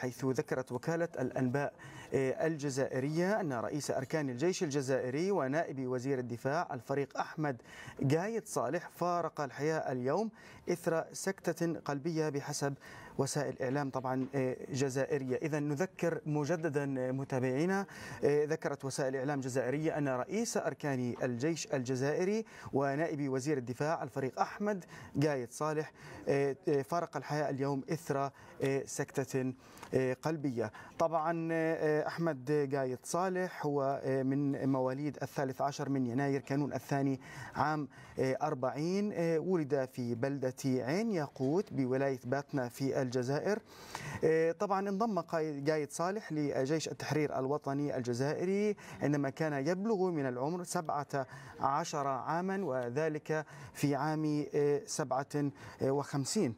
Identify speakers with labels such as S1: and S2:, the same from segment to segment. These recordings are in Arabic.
S1: حيث ذكرت وكالة الأنباء آه، الجزائرية أن رئيس أركان الجيش الجزائري ونائب وزير الدفاع الفريق أحمد جايد صالح فارق الحياة اليوم إثر سكتة قلبية بحسب وسائل إعلام طبعا آه، جزائرية إذا نذكر مجددا متابعينا آه، ذكرت وسائل إعلام جزائرية أن رئيس أركان الجيش الجزائري ونائب وزير الدفاع الفريق أحمد جايد صالح آه، آه، فارق الحياة اليوم إثر آه، سكتة قلبية طبعا أحمد قايد صالح هو من مواليد الثالث عشر من يناير كانون الثاني عام 40 ولد في بلدة عين ياقوت بولاية باتنا في الجزائر طبعا انضم قايد صالح لجيش التحرير الوطني الجزائري عندما كان يبلغ من العمر 17 عاما وذلك في عام 57 50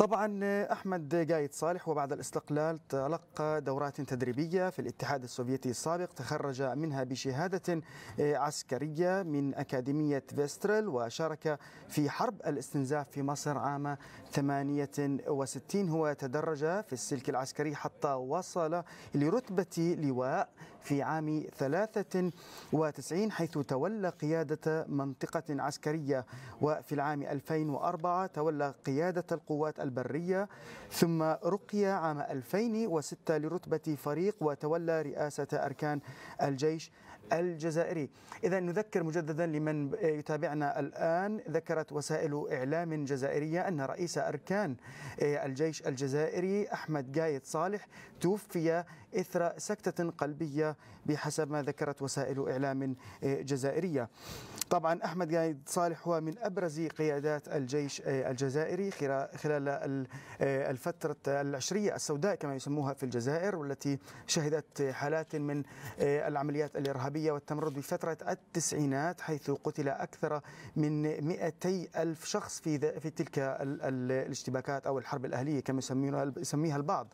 S1: طبعا احمد قايد صالح وبعد الاستقلال تلقى دورات تدريبيه في الاتحاد السوفيتي السابق تخرج منها بشهاده آه، عسكريه من اكاديميه فيسترل وشارك في حرب الاستنزاف في مصر عام 68 هو تدرج في السلك العسكري حتى وصل لرتبه لواء في عام 93 حيث تولى قياده منطقه عسكريه وفي العام 2004 تولى قياده القوات البرية ثم رقي عام 2006 لرتبة فريق وتولى رئاسة أركان الجيش الجزائري إذا نذكر مجددا لمن يتابعنا الآن ذكرت وسائل إعلام جزائرية أن رئيس أركان آه، الجيش الجزائري أحمد قايد صالح توفي إثر سكتة قلبية بحسب ما ذكرت وسائل إعلام آه، جزائرية طبعا أحمد قايد صالح هو من أبرز قيادات الجيش آه، الجزائري خلال الفترة العشرية السوداء كما يسموها في الجزائر والتي شهدت حالات من العمليات الإرهابية السلبية والتمرد بفترة التسعينات حيث قتل أكثر من 200 ألف شخص في, في تلك الاشتباكات أو الحرب الأهلية كما يسميها البعض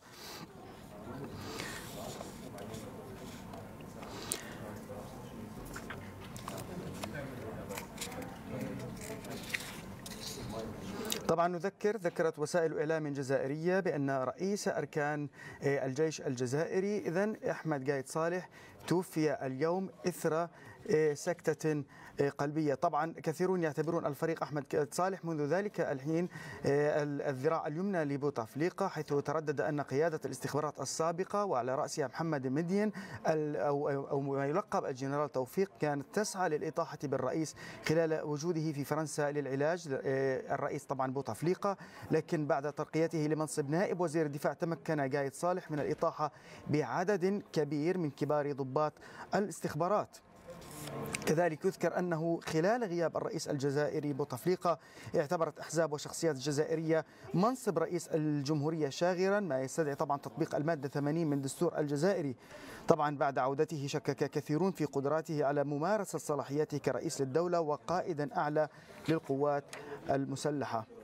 S1: طبعا نذكر ذكرت وسائل إعلام جزائرية بأن رئيس أركان آه، الجيش الجزائري إذا أحمد قايد صالح توفي اليوم إثر آه، سكتة آه، قلبية طبعا كثيرون يعتبرون الفريق أحمد صالح منذ ذلك الحين آه، الذراع اليمنى لبوتفليقة حيث تردد أن قيادة الاستخبارات السابقة وعلى رأسها محمد مدين أو ما يلقب الجنرال توفيق كانت تسعى للإطاحة بالرئيس خلال وجوده في فرنسا للعلاج الرئيس طبعا بوتفليقة لكن بعد ترقيته لمنصب نائب وزير الدفاع تمكن قايد صالح من الإطاحة بعدد كبير من كبار ضباط ضباط الاستخبارات كذلك يذكر أنه خلال غياب الرئيس الجزائري بوتفليقة اعتبرت أحزاب وشخصيات جزائرية منصب رئيس الجمهورية شاغرا ما يستدعي طبعا تطبيق المادة 80 من دستور الجزائري طبعا بعد عودته شكك كثيرون في قدراته على ممارسة صلاحياته كرئيس للدولة وقائدا أعلى للقوات المسلحة